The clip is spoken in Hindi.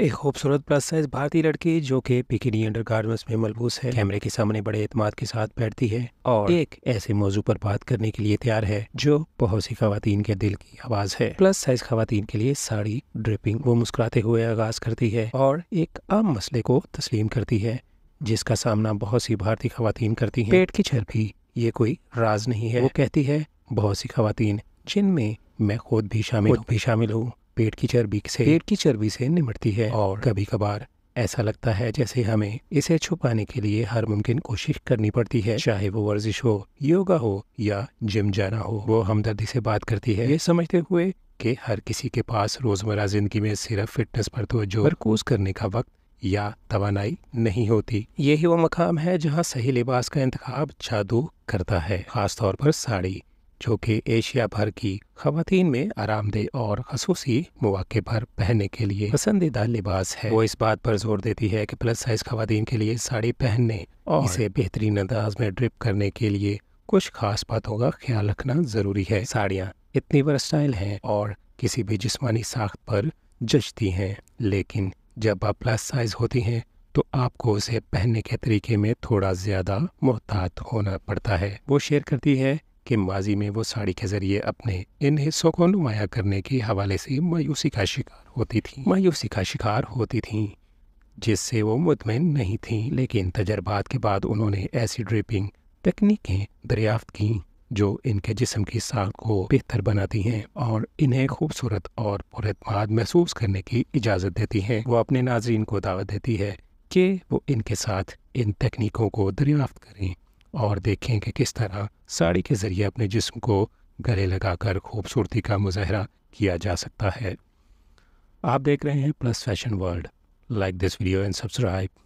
एक खूबसूरत प्लस साइज भारतीय लड़की जो कि अंडर गार्डन में मलबूस है कैमरे के सामने बड़े एतमाद के साथ बैठती है और एक ऐसे मौजू पर बात करने के लिए तैयार है जो बहुत सी खातन के दिल की आवाज है प्लस साइज खातन के लिए साड़ी ड्रिपिंग वो मुस्कुराते हुए आगाज करती है और एक आम मसले को तस्लीम करती है जिसका सामना बहुत सी भारतीय खातन करती है पेट की भी ये कोई राज नहीं है वो कहती है बहुत सी खातन जिनमें मैं खुद भी शामिल भी शामिल हूँ पेट की चर्बी से पेट की चर्बी से निमटती है और कभी कभार ऐसा लगता है जैसे हमें इसे छुपाने के लिए हर मुमकिन कोशिश करनी पड़ती है चाहे वो वर्जिश हो योगा हो या जिम जाना हो वो हमदर्दी से बात करती है ये समझते हुए कि हर किसी के पास रोजमर्रा जिंदगी में सिर्फ फिटनेस पर तो मरकूज करने का वक्त या तवानाई नहीं होती यही वो मकाम है जहाँ सही लिबास का इंतखाब जादू करता है खासतौर पर साड़ी जो कि एशिया भर की खातन में आरामदेह और खसूसी मौाक़े पर पहनने के लिए पसंदीदा लिबास है वो इस बात पर जोर देती है कि प्लस साइज खातन के लिए साड़ी पहनने और इसे बेहतरीन अंदाज में ड्रिप करने के लिए कुछ खास बातों का ख्याल रखना जरूरी है साड़ियाँ इतनी वर्स्टाइल हैं और किसी भी जिसमानी साख्त पर जचती हैं लेकिन जब आप प्लस साइज होती हैं तो आपको उसे पहनने के तरीके में थोड़ा ज़्यादा मोहतात होना पड़ता है वो शेयर करती है कि माजी में वो साड़ी के जरिए अपने इन हिस्सों को नुमाया करने के हवाले से मायूसी का शिकार होती थी मायूसी का शिकार होती थी जिससे वो मुतमिन नहीं थी लेकिन तजर्बात के बाद उन्होंने ऐसी ड्रिपिंग तकनीकें दरियाफ्त की जो इनके जिसम की साख को बेहतर बनाती हैं और इन्हें खूबसूरत और पुरमाद महसूस करने की इजाज़त देती हैं वो अपने नाजरन को दावत देती है कि वो इनके साथ इन तकनीकों को दरियाफ्त करें और देखें कि किस तरह साड़ी के ज़रिए अपने जिस्म को गले लगाकर खूबसूरती का मुजाहरा किया जा सकता है आप देख रहे हैं plus fashion world like this video and subscribe